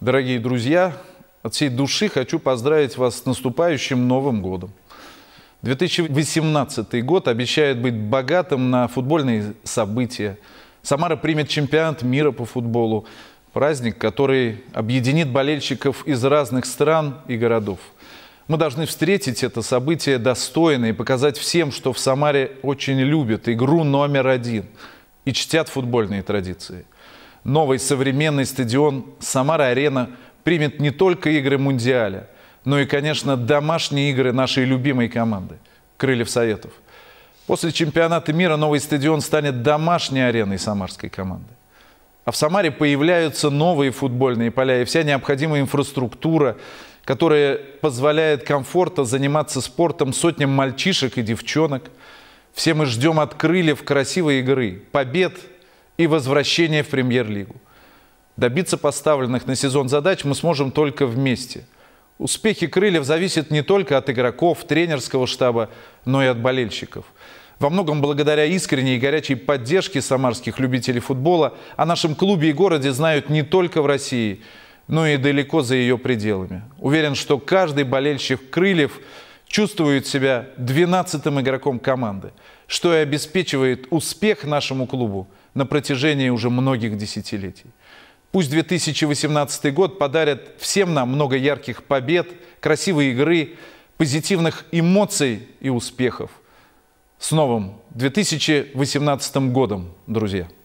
Дорогие друзья, от всей души хочу поздравить вас с наступающим Новым годом. 2018 год обещает быть богатым на футбольные события. Самара примет чемпионат мира по футболу. Праздник, который объединит болельщиков из разных стран и городов. Мы должны встретить это событие достойно и показать всем, что в Самаре очень любят игру номер один и чтят футбольные традиции – новый современный стадион «Самара-арена» примет не только игры Мундиаля, но и, конечно, домашние игры нашей любимой команды – «Крыльев Советов». После чемпионата мира новый стадион станет домашней ареной самарской команды. А в Самаре появляются новые футбольные поля и вся необходимая инфраструктура, которая позволяет комфортно заниматься спортом сотням мальчишек и девчонок. Все мы ждем от крыльев красивой игры, побед и возвращение в Премьер-лигу. Добиться поставленных на сезон задач мы сможем только вместе. Успехи «Крыльев» зависят не только от игроков, тренерского штаба, но и от болельщиков. Во многом благодаря искренней и горячей поддержке самарских любителей футбола о нашем клубе и городе знают не только в России, но и далеко за ее пределами. Уверен, что каждый болельщик «Крыльев» чувствует себя 12 игроком команды, что и обеспечивает успех нашему клубу на протяжении уже многих десятилетий. Пусть 2018 год подарит всем нам много ярких побед, красивой игры, позитивных эмоций и успехов. С новым 2018 годом, друзья!